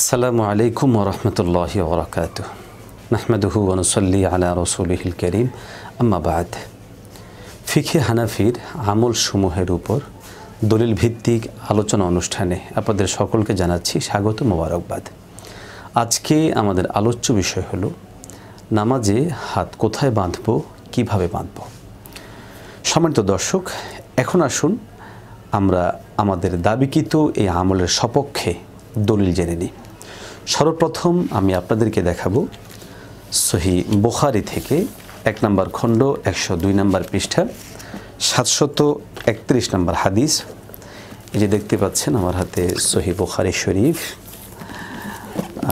আসসালামু আলাইকুম রহমতুল্লাহ ওবরাকাত নাহমেদহু অনুসল্লি আলা হিল করিম আম্মাবাদ ফিখে হানাফির আমল সমূহের উপর দলিল ভিত্তিক আলোচনা অনুষ্ঠানে আপনাদের সকলকে জানাচ্ছি স্বাগত মোবারকবাদ আজকে আমাদের আলোচ্য বিষয় হলো নামাজে হাত কোথায় বাঁধব কিভাবে বাঁধব সম্মানিত দর্শক এখন আসুন আমরা আমাদের দাবিকৃত এই আমলের সপক্ষে দলিল জেনে নিই সর্বপ্রথম আমি আপনাদেরকে দেখাবো সহি বোখারি থেকে এক নম্বর খণ্ড একশো দুই নম্বর পৃষ্ঠা সাতশত একত্রিশ নম্বর হাদিস এই যে দেখতে পাচ্ছেন আমার হাতে সহি বোখারি শরীফ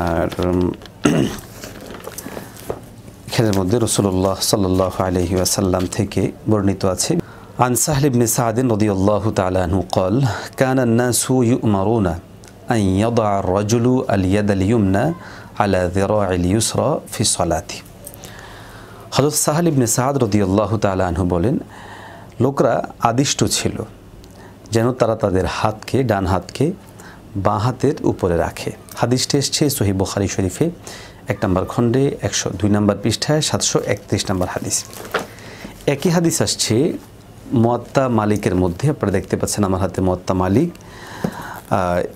আর এখানের মধ্যে রসুল্লাহ সাল্লাহ আলহি আসাল্লাম থেকে বর্ণিত আছে عن سهل بن سعد رضي الله تعالى عنه قال أن يضع الرجل اليد اليمنى على ذراع اليسرى في الصلاة হজরত সাহাল ইবনে সাহাদ রদিয়াল্লাহ তালা আনহু বলেন লোকরা আদিষ্ট ছিল যেন তারা তাদের হাতকে ডান হাতকে বাঁ হাতের উপরে রাখে হাদিসটি এসছে সহি বখারি শরীফে এক নম্বর খণ্ডে একশো দুই নম্বর পৃষ্ঠায় সাতশো একত্রিশ নম্বর হাদিস একই হাদিস আসছে মোয়াত্তা মালিকের মধ্যে আপনারা দেখতে পাচ্ছেন আমার হাতে মোয়াত্তা মালিক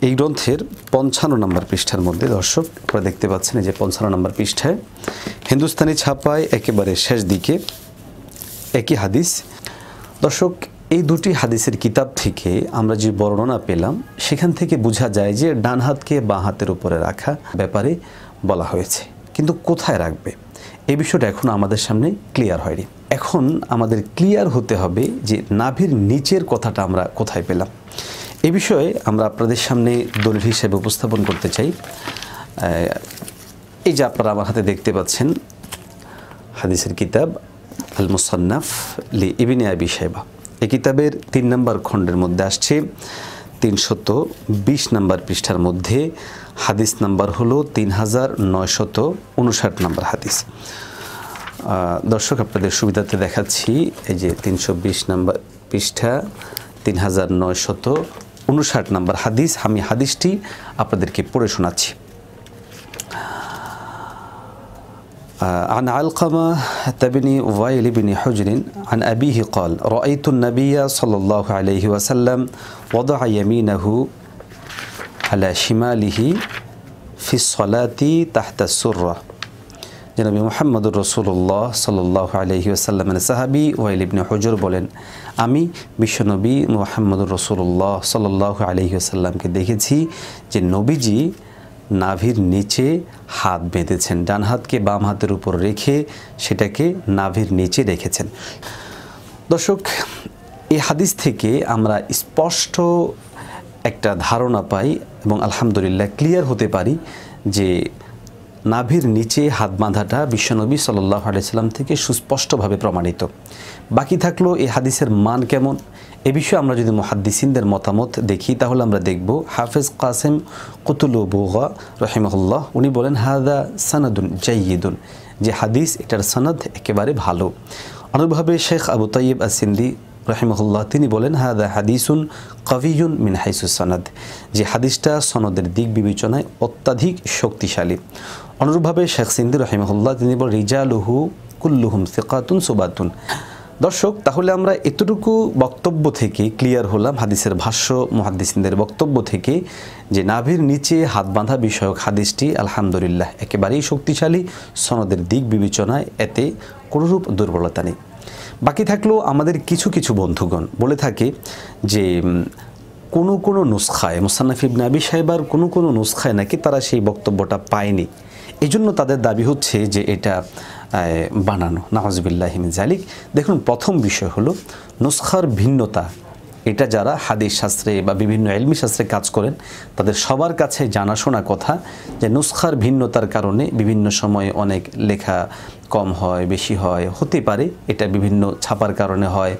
এই গ্রন্থের পঞ্চান্ন নম্বর পৃষ্ঠার মধ্যে দর্শক আপনারা দেখতে পাচ্ছেন যে পঞ্চান্ন নম্বর পৃষ্ঠায় হিন্দুস্তানি ছাপায় একেবারে শেষ দিকে একই হাদিস দর্শক এই দুটি হাদিসের কিতাব থেকে আমরা যে বর্ণনা পেলাম সেখান থেকে বোঝা যায় যে ডান হাতকে বাঁ হাতের উপরে রাখা ব্যাপারে বলা হয়েছে কিন্তু কোথায় রাখবে এই বিষয়টা এখন আমাদের সামনে ক্লিয়ার হয়নি এখন আমাদের ক্লিয়ার হতে হবে যে নাভির নিচের কথাটা আমরা কোথায় পেলাম এ বিষয়ে আমরা আপনাদের সামনে দলিল হিসেবে উপস্থাপন করতে চাই এই যে আপনারা আমার হাতে দেখতে পাচ্ছেন হাদিসের কিতাব আল মুসান্নাফ লি ইবিনে আবি সাহেবা এই কিতাবের তিন নম্বর খণ্ডের মধ্যে আসছে তিনশত বিশ নম্বর পৃষ্ঠার মধ্যে হাদিস নাম্বার হলো তিন হাজার নয়শত উনষাট নম্বর হাদিস দর্শক আপনাদের সুবিধাতে দেখাচ্ছি এই যে তিনশো বিশ নম্বর পৃষ্ঠা তিন হাজার নয়শত উনষাট নম্বর হাদিস আমি হাদিসটি আপনাদেরকে পড়ে শোনাচ্ছি عن علقمة بن وائل بن حجر عن أبيه قال رأيت النبي صلى الله عليه وسلم وضع يمينه على شماله في الصلاة تحت السرة জনাবি মোহাম্মদুর রসুল্লাহ সাল্লাহ আলহি আসাল্লামের সাহাবি ওয়াইল ইবনে হজর বলেন আমি বিশ্বনবী মোহাম্মদুর রসুল্লাহ সাল্লাহ আলহিহাসাল্লামকে দেখেছি যে নবীজি নাভির নিচে হাত বেঁধেছেন ডান হাতকে বাম হাতের উপর রেখে সেটাকে নাভির নিচে রেখেছেন দর্শক এই হাদিস থেকে আমরা স্পষ্ট একটা ধারণা পাই এবং আলহামদুলিল্লাহ ক্লিয়ার হতে পারি যে নাভির নিচে হাত বাঁধাটা বিশ্বনবী সাল্লাহ আলাইসাল্লাম থেকে সুস্পষ্টভাবে প্রমাণিত বাকি থাকলো এই হাদিসের মান কেমন এ বিষয়ে আমরা যদি মহাদ্দিসিনদের মতামত দেখি তাহলে আমরা দেখব হাফেজ কাসেম কুতুল বুগা রহিমহুল্লাহ উনি বলেন হাদা সানাদুন জাইয়িদুন যে হাদিস এটার সনদ একেবারে ভালো অনুভাবে শেখ আবু তৈব আসিন্দি রহিমহুল্লাহ তিনি বলেন হাদা হাদিসুন কভিউন মিন হাইসু সনদ যে হাদিসটা সনদের দিক বিবেচনায় অত্যাধিক শক্তিশালী অনুরূপভাবে শেখ সিন্দি রহিমহল্লা তিনি বল লহু কুল্লুহুম সিকাতুন সুবাতুন দর্শক তাহলে আমরা এতটুকু বক্তব্য থেকে ক্লিয়ার হলাম হাদিসের ভাষ্য মহাদিসিনদের বক্তব্য থেকে যে নাভির নিচে হাত বাঁধা বিষয়ক হাদিসটি আলহামদুলিল্লাহ একেবারেই শক্তিশালী সনদের দিক বিবেচনায় এতে কোনোরূপ দুর্বলতা নেই বাকি থাকলেও আমাদের কিছু কিছু বন্ধুগণ বলে থাকে যে কোনো কোনো নুসখায় মুসান্নাফিব নাবি সাহেবার কোনো কোনো নুসখায় নাকি তারা সেই বক্তব্যটা পায়নি এজন্য তাদের দাবি হচ্ছে যে এটা বানানো নাহজবিল্লাহিম জালিক দেখুন প্রথম বিষয় হলো নুসখার ভিন্নতা এটা যারা হাদিস শাস্ত্রে বা বিভিন্ন এলমি শাস্ত্রে কাজ করেন তাদের সবার কাছে জানাশোনা কথা যে নুসখার ভিন্নতার কারণে বিভিন্ন সময়ে অনেক লেখা কম হয় বেশি হয় হতে পারে এটা বিভিন্ন ছাপার কারণে হয়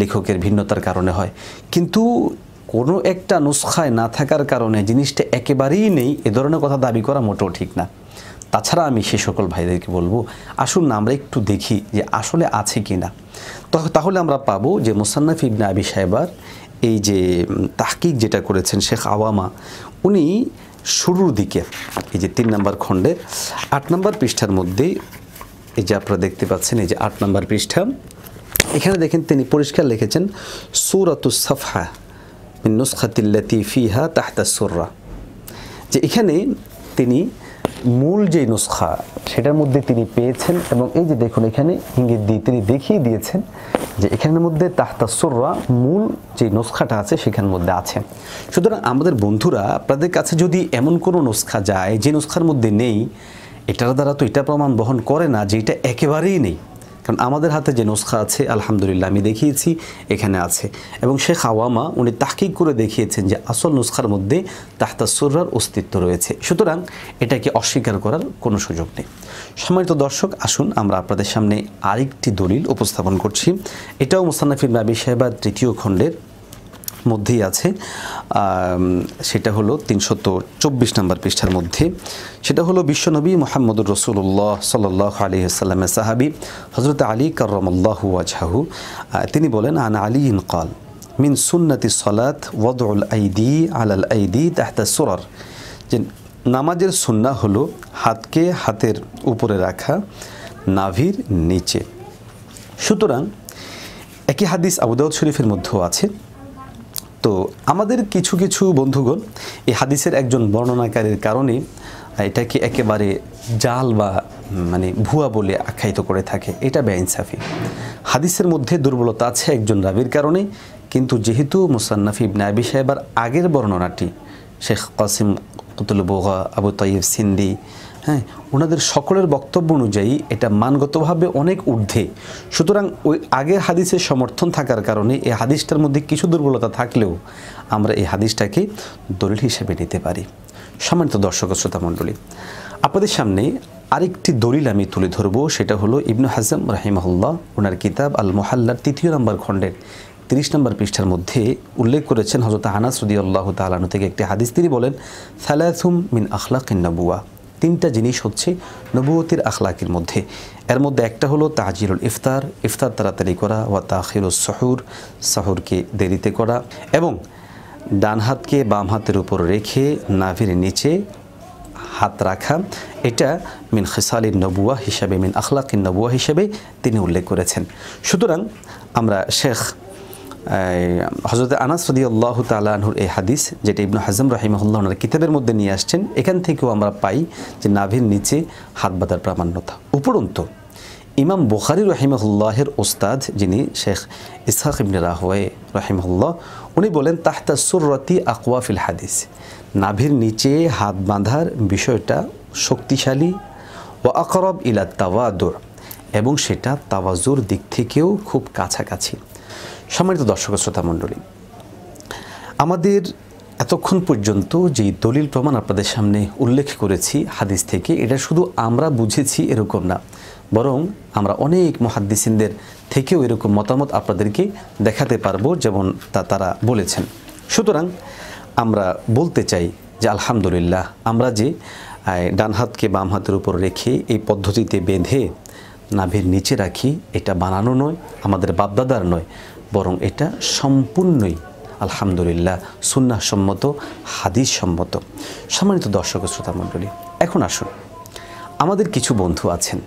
লেখকের ভিন্নতার কারণে হয় কিন্তু কোনো একটা নুসখায় না থাকার কারণে জিনিসটা একেবারেই নেই এ ধরনের কথা দাবি করা মোটেও ঠিক না তাছাড়া আমি সে সকল ভাইদেরকে বলবো আসুন না আমরা একটু দেখি যে আসলে আছে কি না তাহলে আমরা পাবো যে মুসান্নাফ ইবনা আবি সাহেবার এই যে তাহকিক যেটা করেছেন শেখ আওয়ামা উনি শুরুর দিকে এই যে তিন নম্বর খণ্ডে আট নম্বর পৃষ্ঠার মধ্যে এই যে আপনারা দেখতে পাচ্ছেন এই যে আট নম্বর পৃষ্ঠা এখানে দেখেন তিনি পরিষ্কার লিখেছেন সুরাতুসাফা মিন নুসখাতিল্লাতি ফিহা তাহতা সুররা যে এখানে তিনি মূল যে নুসখা সেটার মধ্যে তিনি পেয়েছেন এবং এই যে দেখুন এখানে ইঙ্গিত দিয়ে তিনি দেখিয়ে দিয়েছেন যে এখানের মধ্যে তাহতাসুররা মূল যে নুসখাটা আছে সেখানের মধ্যে আছে সুতরাং আমাদের বন্ধুরা আপনাদের কাছে যদি এমন কোনো নুসখা যায় যে নুসখার মধ্যে নেই এটার দ্বারা তো এটা প্রমাণ বহন করে না যে এটা একেবারেই নেই কারণ আমাদের হাতে যে নুসখা আছে আলহামদুলিল্লাহ আমি দেখিয়েছি এখানে আছে এবং শেখ আওয়ামা উনি তাহকিক করে দেখিয়েছেন যে আসল নুসখার মধ্যে তাহতা সুরার অস্তিত্ব রয়েছে সুতরাং এটাকে অস্বীকার করার কোনো সুযোগ নেই সম্মানিত দর্শক আসুন আমরা আপনাদের সামনে আরেকটি দলিল উপস্থাপন করছি এটাও মুসান্নাফির নাবি সাহেবার তৃতীয় খণ্ডের মধ্যেই আছে সেটা হলো তিনশত চব্বিশ নম্বর পৃষ্ঠার মধ্যে সেটা হলো বিশ্বনবী মোহাম্মদুর রসুল্লাহ সাল্লাহ আলী সাল্লামের সাহাবি হজরত আলী করমল্লাহ আজাহু তিনি বলেন আন আলী ইনকাল মিন সুন্নতি সলাত ওদরুল আইদি আলাল আইদি তাহতা সোরার যে নামাজের সুন্না হলো হাতকে হাতের উপরে রাখা নাভির নিচে সুতরাং একই হাদিস আবুদাউদ শরীফের মধ্যেও আছে তো আমাদের কিছু কিছু বন্ধুগণ এই হাদিসের একজন বর্ণনাকারীর কারণে এটাকে একেবারে জাল বা মানে ভুয়া বলে আখ্যায়িত করে থাকে এটা বেইনসাফি হাদিসের মধ্যে দুর্বলতা আছে একজন রাবির কারণে কিন্তু যেহেতু মুসান্নাফি ইবনে আবি সাহেবার আগের বর্ণনাটি শেখ কাসিম কুতুল বোগা আবু তাইফ সিন্দি হ্যাঁ ওনাদের সকলের বক্তব্য অনুযায়ী এটা মানগতভাবে অনেক ঊর্ধ্বে সুতরাং ওই আগের হাদিসের সমর্থন থাকার কারণে এই হাদিসটার মধ্যে কিছু দুর্বলতা থাকলেও আমরা এই হাদিসটাকে দলিল হিসেবে নিতে পারি সম্মানিত দর্শক শ্রোতা মণ্ডলী আপনাদের সামনে আরেকটি দলিল আমি তুলে ধরব সেটা হলো ইবনু হাজম রাহিমহল্লা ওনার কিতাব আল মোহাল্লার তৃতীয় নম্বর খণ্ডের তিরিশ নম্বর পৃষ্ঠার মধ্যে উল্লেখ করেছেন হজরত হানাস আল্লাহ তালানু থেকে একটি হাদিস তিনি বলেন সালাথুম মিন আখলাকিন নবুয়া তিনটা জিনিস হচ্ছে নবুয়তির আখলাকের মধ্যে এর মধ্যে একটা হলো তাজিরুল ইফতার ইফতার তাড়াতাড়ি করা ওয়া তাহিরুল শহুর শহরকে দেরিতে করা এবং ডান হাতকে বাম হাতের উপর রেখে নাভির নিচে হাত রাখা এটা মিন খিসালিন নবুয়া হিসাবে মিন আখলাকিন নবুয়া হিসেবে তিনি উল্লেখ করেছেন সুতরাং আমরা শেখ হজরত আনাস সদি আল্লাহ তালাহুর এই হাদিস যেটা ইবনু হাজম রাহিমাহুল্লাহ ওনার কিতাবের মধ্যে নিয়ে আসছেন এখান থেকেও আমরা পাই যে নাভির নিচে হাত বাঁধার প্রামাণ্যতা উপরন্তু ইমাম বুখারি রহিমাহুল্লাহের ওস্তাদ যিনি শেখ ইসহাক ইবনে রাহওয়ে রহিমাহুল্লাহ উনি বলেন তাহতা সুররতি আকওয়াফিল হাদিস নাভির নিচে হাত বাঁধার বিষয়টা শক্তিশালী ও আকরব ইলা তাওয়াদুর এবং সেটা তাওয়াজুর দিক থেকেও খুব কাছাকাছি সম্মানিত দর্শক শ্রোতা মণ্ডলী আমাদের এতক্ষণ পর্যন্ত যেই দলিল প্রমাণ আপনাদের সামনে উল্লেখ করেছি হাদিস থেকে এটা শুধু আমরা বুঝেছি এরকম না বরং আমরা অনেক মহাদ্দিসিনদের থেকেও এরকম মতামত আপনাদেরকে দেখাতে পারবো যেমন তা তারা বলেছেন সুতরাং আমরা বলতে চাই যে আলহামদুলিল্লাহ আমরা যে ডান হাতকে বাম হাতের উপর রেখে এই পদ্ধতিতে বেঁধে নাভির নিচে রাখি এটা বানানো নয় আমাদের বাপদাদার নয় বরং এটা সম্পূর্ণই আলহামদুলিল্লাহ সুন্নাহ সম্মত হাদিস সম্মত সম্মানিত দর্শক শ্রোতা মণ্ডলী এখন আসুন আমাদের কিছু বন্ধু আছেন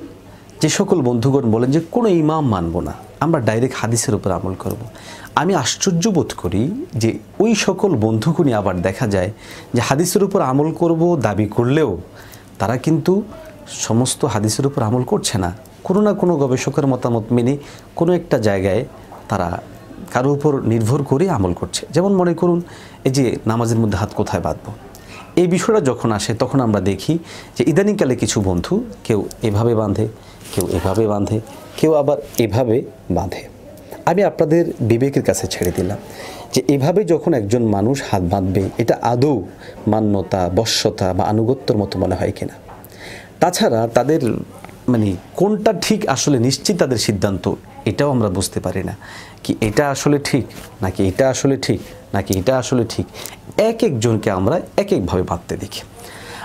যে সকল বন্ধুগণ বলেন যে কোনো ইমাম মানব না আমরা ডাইরেক্ট হাদিসের উপর আমল করব। আমি আশ্চর্য বোধ করি যে ওই সকল বন্ধুগুনি আবার দেখা যায় যে হাদিসের উপর আমল করব দাবি করলেও তারা কিন্তু সমস্ত হাদিসের উপর আমল করছে না কোনো না কোনো গবেষকের মতামত মেনে কোনো একটা জায়গায় তারা কারো উপর নির্ভর করে আমল করছে যেমন মনে করুন এই যে নামাজের মধ্যে হাত কোথায় বাঁধবো এই বিষয়টা যখন আসে তখন আমরা দেখি যে ইদানিংকালে কিছু বন্ধু কেউ এভাবে বাঁধে কেউ এভাবে বাঁধে কেউ আবার এভাবে বাঁধে আমি আপনাদের বিবেকের কাছে ছেড়ে দিলাম যে এভাবে যখন একজন মানুষ হাত বাঁধবে এটা আদৌ মান্যতা বশ্যতা বা আনুগত্যর মতো মনে হয় কিনা তাছাড়া তাদের মানে কোনটা ঠিক আসলে নিশ্চিত তাদের সিদ্ধান্ত এটাও আমরা বুঝতে পারি না কি এটা আসলে ঠিক নাকি এটা আসলে ঠিক নাকি এটা আসলে ঠিক এক একজনকে আমরা এক একভাবে বাঁধতে দেখি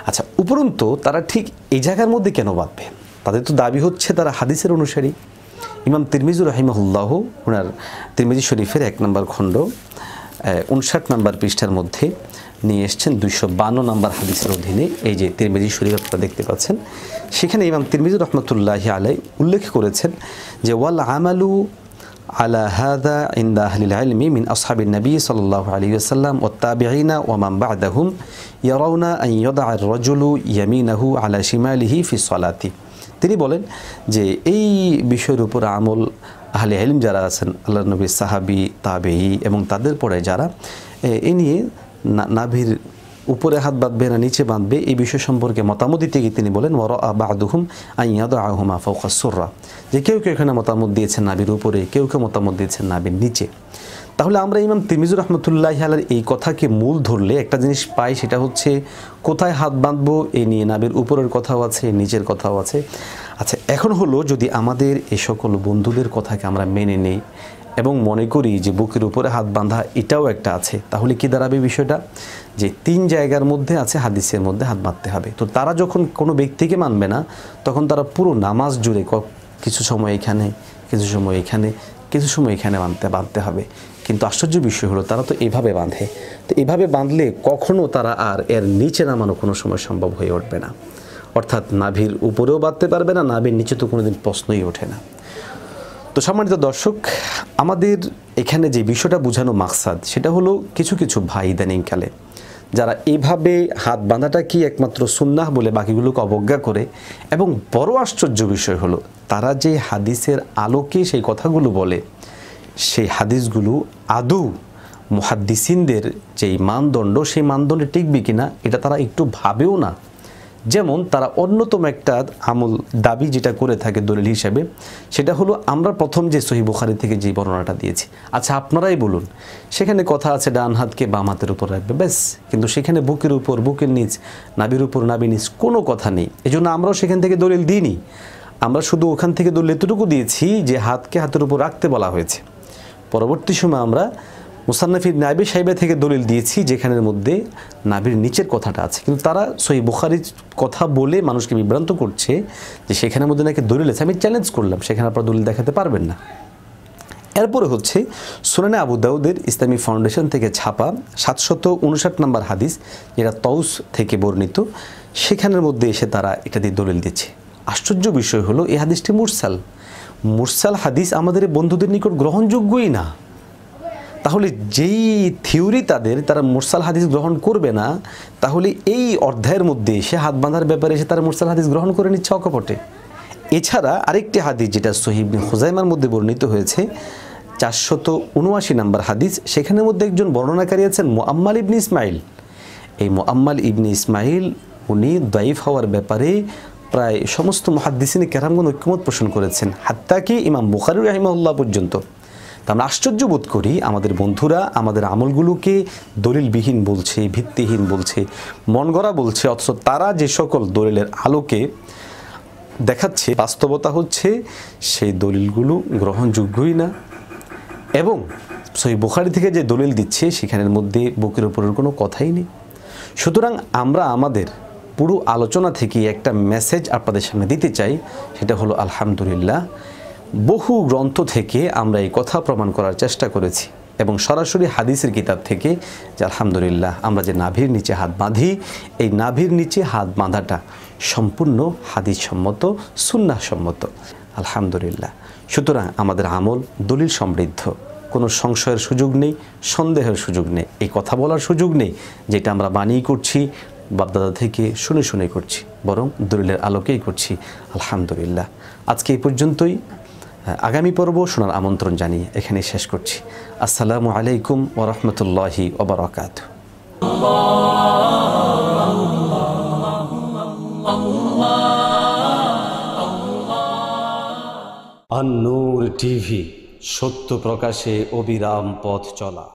আচ্ছা উপরন্তু তারা ঠিক এই জায়গার মধ্যে কেন বাঁধবে তাদের তো দাবি হচ্ছে তারা হাদিসের অনুসারী ইমাম তিরমিজুর রহিমাহুল্লাহ ওনার তিরমিজি শরীফের এক নম্বর খণ্ড উনষাট নম্বর পৃষ্ঠার মধ্যে নিয়ে এসছেন দুইশো বান্ন নম্বর হাদিসের অধীনে এই যে তিরমিজি শরীফ আপনারা দেখতে পাচ্ছেন সেখানে ইমাম তিরমিজি রহমতুল্লাহ আলাই উল্লেখ করেছেন যে ওয়াল আমালু আলা হাদা ইন্দা আহলিল আলমি মিন আসহাবিন নবী সাল্লাহ আলী আসাল্লাম ও তাবিআনা ওমাম বাদাহুম ইয়ারাউনা আইয়দা আর রজুলু ইয়ামিনাহু আলা শিমালিহি ফি সলাতি তিনি বলেন যে এই বিষয়ের উপর আমল আহলে এলিম যারা আছেন আল্লাহ নবী সাহাবি তাবেই এবং তাদের পরে যারা এ নিয়ে নাভির উপরে হাত বাঁধবে না নিচে বাঁধবে এই বিষয় সম্পর্কে মতামত দিতে গিয়ে তিনি বলেন ওর আবাহুম আইয়াদ আহমা ফৌকাসুররা যে কেউ কেউ এখানে মতামত দিয়েছেন নাবির উপরে কেউ কেউ মতামত দিয়েছেন নাবির নিচে তাহলে আমরা ইমাম তিমিজুর রহমতুল্লাহ আলার এই কথাকে মূল ধরলে একটা জিনিস পাই সেটা হচ্ছে কোথায় হাত বাঁধবো এ নিয়ে নাবির উপরের কথাও আছে নিচের কথাও আছে আচ্ছা এখন হলো যদি আমাদের এ সকল বন্ধুদের কথাকে আমরা মেনে নিই এবং মনে করি যে বুকের উপরে হাত বাঁধা এটাও একটা আছে তাহলে কি দাঁড়াবে বিষয়টা যে তিন জায়গার মধ্যে আছে হাদিসের মধ্যে হাত বাঁধতে হবে তো তারা যখন কোনো ব্যক্তিকে মানবে না তখন তারা পুরো নামাজ জুড়ে কিছু সময় এখানে কিছু সময় এখানে কিছু সময় এখানে বাঁধতে বাঁধতে হবে কিন্তু আশ্চর্য বিষয় হলো তারা তো এভাবে বাঁধে তো এভাবে বাঁধলে কখনও তারা আর এর নিচে নামানো কোনো সময় সম্ভব হয়ে উঠবে না অর্থাৎ নাভির উপরেও বাঁধতে পারবে না নাভির নিচে তো কোনোদিন প্রশ্নই ওঠে না তো সম্মানিত দর্শক আমাদের এখানে যে বিষয়টা বোঝানো মাকসাদ সেটা হলো কিছু কিছু ভাই ইদানিংকালে যারা এভাবে হাত বাঁধাটা কি একমাত্র সুন্নাহ বলে বাকিগুলোকে অবজ্ঞা করে এবং বড় আশ্চর্য বিষয় হলো তারা যে হাদিসের আলোকে সেই কথাগুলো বলে সেই হাদিসগুলো আদৌ মুহাদ্দিসিনদের যেই মানদণ্ড সেই মানদণ্ডে টিকবে কিনা এটা তারা একটু ভাবেও না যেমন তারা অন্যতম একটা আমল দাবি যেটা করে থাকে দলিল হিসাবে সেটা হলো আমরা প্রথম যে সহি বুখারি থেকে যে বর্ণনাটা দিয়েছি আচ্ছা আপনারাই বলুন সেখানে কথা আছে ডান হাতকে বাম হাতের উপর রাখবে ব্যাস কিন্তু সেখানে বুকের উপর বুকের নিচ নাবির উপর নাবি নিচ কোনো কথা নেই এই জন্য আমরাও সেখান থেকে দলিল দিইনি আমরা শুধু ওখান থেকে দলিল এতটুকু দিয়েছি যে হাতকে হাতের উপর রাখতে বলা হয়েছে পরবর্তী সময় আমরা মুসান্নাফির নাবি সাহেবা থেকে দলিল দিয়েছি যেখানের মধ্যে নাবির নিচের কথাটা আছে কিন্তু তারা সই বুখারির কথা বলে মানুষকে বিভ্রান্ত করছে যে সেখানের মধ্যে নাকি দলিল আছে আমি চ্যালেঞ্জ করলাম সেখানে আপনার দলিল দেখাতে পারবেন না এরপরে হচ্ছে সুনানে আবু দাউদের ইসলামী ফাউন্ডেশন থেকে ছাপা সাতশত উনষাট নম্বর হাদিস যেটা তৌস থেকে বর্ণিত সেখানের মধ্যে এসে তারা এটা দিয়ে দলিল দিচ্ছে আশ্চর্য বিষয় হলো এই হাদিসটি মুরসাল মুরসাল হাদিস আমাদের বন্ধুদের নিকট গ্রহণযোগ্যই না তাহলে যেই থিওরি তাদের তারা মুরসাল হাদিস গ্রহণ করবে না তাহলে এই অধ্যায়ের মধ্যে সে হাত বাঁধার ব্যাপারে এসে তারা মুরসাল হাদিস গ্রহণ করে নিচ্ছে অকপটে এছাড়া আরেকটি হাদিস যেটা সহিব হোজাইমার মধ্যে বর্ণিত হয়েছে চারশত উনআশি নম্বর হাদিস সেখানের মধ্যে একজন বর্ণনাকারী আছেন মোয়াম্মাল ইবনি ইসমাইল এই মোয়াম্মাল ইবনি ইসমাইল উনি দাইফ হওয়ার ব্যাপারে প্রায় সমস্ত মহাদ্দিসিনী কেরামগণ ঐক্যমত পোষণ করেছেন হাত্তাকি ইমাম বুখারুর রাহিমাল্লাহ পর্যন্ত তো আমরা আশ্চর্য বোধ করি আমাদের বন্ধুরা আমাদের আমলগুলোকে দলিলবিহীন বলছে ভিত্তিহীন বলছে মন বলছে অথচ তারা যে সকল দলিলের আলোকে দেখাচ্ছে বাস্তবতা হচ্ছে সেই দলিলগুলো গ্রহণযোগ্যই না এবং সেই বুখারি থেকে যে দলিল দিচ্ছে সেখানের মধ্যে বুকের উপরের কোনো কথাই নেই সুতরাং আমরা আমাদের পুরো আলোচনা থেকে একটা মেসেজ আপনাদের সামনে দিতে চাই সেটা হলো আলহামদুলিল্লাহ বহু গ্রন্থ থেকে আমরা এই কথা প্রমাণ করার চেষ্টা করেছি এবং সরাসরি হাদিসের কিতাব থেকে যে আলহামদুলিল্লাহ আমরা যে নাভির নিচে হাত বাঁধি এই নাভির নিচে হাত বাঁধাটা সম্পূর্ণ হাদিস সম্মত সুন্নাহ সম্মত আলহামদুলিল্লাহ সুতরাং আমাদের আমল দলিল সমৃদ্ধ কোনো সংশয়ের সুযোগ নেই সন্দেহের সুযোগ নেই এই কথা বলার সুযোগ নেই যেটা আমরা বানিয়ে করছি বাপদাদা থেকে শুনে শুনে করছি বরং দলিলের আলোকেই করছি আলহামদুলিল্লাহ আজকে এই পর্যন্তই আগামী পর্ব শোনার আমন্ত্রণ জানিয়ে এখানে শেষ করছি আসসালামু আলাইকুম ওরহমতুল্লাহি ওবরাকাত আন্নুর টিভি সত্য প্রকাশে অবিরাম পথ চলা